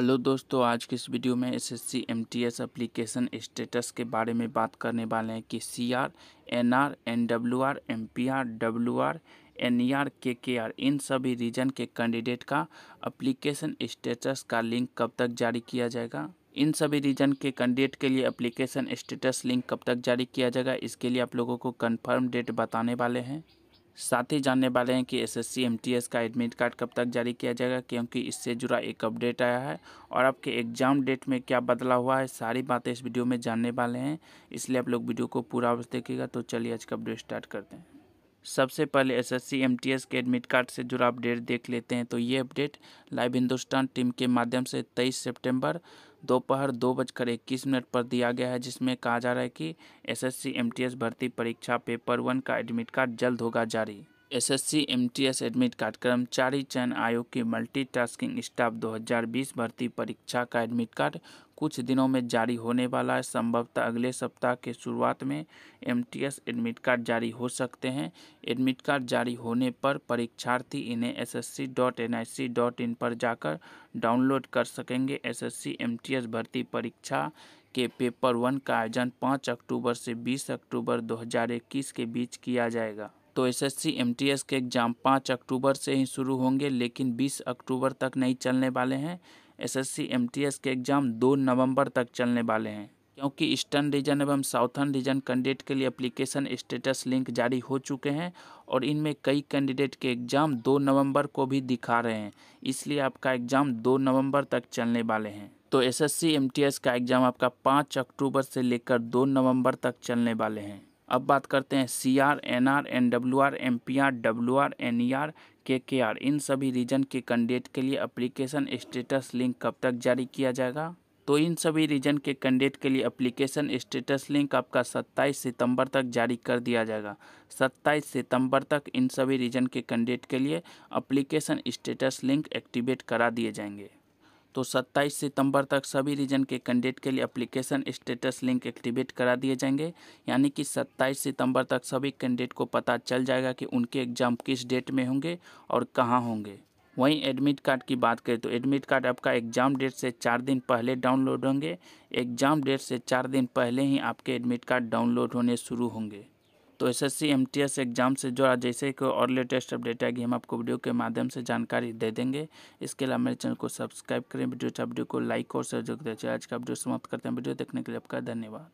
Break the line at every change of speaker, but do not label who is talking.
hello दोस्तों आज के इस वीडियो में S S C M T S application status के बारे में बात करने वाले हैं कि C R N R N W R M P R W R N E R K K are in सभी रीजन के कैंडिडेट का एप्लीकेशन स्टेटस का लिंक कब तक जारी किया जाएगा इन सभी रीजन के कैंडिडेट के लिए एप्लीकेशन स्टेटस लिंक कब तक जारी किया जाएगा इसके लिए आप लोगों को कन्फर्म डेट बताने वाले हैं साथ ही जानने वाले हैं कि एसएससी एमटीएस का एडमिट कार्ड कब तक जारी किया जाएगा क्योंकि इससे जुड़ा एक अपडेट आया है और आपके एग्ज़ाम डेट में क्या बदलाव हुआ है सारी बातें इस वीडियो में जानने वाले हैं इसलिए आप लोग वीडियो को पूरा अवश्य देखिएगा तो चलिए आज का अपडेट स्टार्ट करते हैं सबसे पहले एसएससी एमटीएस के एडमिट कार्ड से जुड़ा अपडेट देख लेते हैं तो ये अपडेट लाइव हिंदुस्तान टीम के माध्यम से 23 सितंबर दोपहर दो बजकर इक्कीस मिनट पर दिया गया है जिसमें कहा जा रहा है कि एसएससी एमटीएस भर्ती परीक्षा पेपर वन का एडमिट कार्ड जल्द होगा जारी एसएससी एमटीएस एडमिट कार्ड कर्मचारी चयन आयोग की मल्टीटास्किंग स्टाफ 2020 भर्ती परीक्षा का एडमिट कार्ड कुछ दिनों में जारी होने वाला है संभवतः अगले सप्ताह के शुरुआत में एमटीएस एडमिट कार्ड जारी हो सकते हैं एडमिट कार्ड जारी होने पर परीक्षार्थी इन्हें C dot C dot in पर जाकर डाउनलोड कर सकेंगे टी एस भर्ती परीक्षा के पेपर वन का आयोजन पाँच अक्टूबर से बीस अक्टूबर इक्कीस के बीच किया जाएगा तो एसएससी एमटीएस के एग्ज़ाम पाँच अक्टूबर से ही शुरू होंगे लेकिन बीस अक्टूबर तक नहीं चलने वाले हैं एसएससी एमटीएस के एग्ज़ाम दो नवंबर तक चलने वाले हैं क्योंकि ईस्टर्न रीजन एवं साउथर्न रीजन कैंडिडेट के लिए अप्लीकेशन स्टेटस लिंक जारी हो चुके हैं और इनमें कई कैंडिडेट के एग्ज़ाम दो नवंबर को भी दिखा रहे हैं इसलिए आपका एग्ज़ाम दो नवंबर तक चलने वाले हैं तो एसएससी एमटीएस का एग्ज़ाम आपका पाँच अक्टूबर से लेकर दो नवंबर तक चलने वाले हैं अब बात करते हैं C R N R N W R M P R W R N E R K K are in सभी रीजन के कैंडिडेट के लिए अप्लीकेशन स्टेटस लिंक कब तक जारी किया जाएगा तो इन सभी रीजन के कैंडिडेट के लिए अप्लीकेशन स्टेटस लिंक आपका 27 सितंबर तक जारी कर दिया जाएगा 27 सितंबर तक इन सभी रीजन के कैंडिडेट के लिए अप्लीकेशन स्टेटस लिंक एक्टिवेट करा दिए जाएंगे तो 27 सितंबर तक सभी रीजन के कैंडिडेट के लिए अप्लीकेशन स्टेटस लिंक एक्टिवेट करा दिए जाएंगे यानी कि 27 सितंबर तक सभी कैंडिडेट को पता चल जाएगा कि उनके एग्ज़ाम किस डेट में होंगे और कहाँ होंगे वहीं एडमिट कार्ड की बात करें तो एडमिट कार्ड आपका एग्ज़ाम डेट से चार दिन पहले डाउनलोड होंगे एग्ज़ाम डेट से चार दिन पहले ही आपके एडमिट कार्ड डाउनलोड होने शुरू होंगे तो एस एस एग्ज़ाम से जुड़ा जैसे कोई और लेटेस्ट अपडेट आएगी हम आपको वीडियो के माध्यम से जानकारी दे देंगे इसके अलावा मेरे चैनल को सब्सक्राइब करें वीडियो वीडियो को लाइक और सहयोग दे आज का वीडियो समाप्त करते हैं वीडियो देखने के लिए आपका धन्यवाद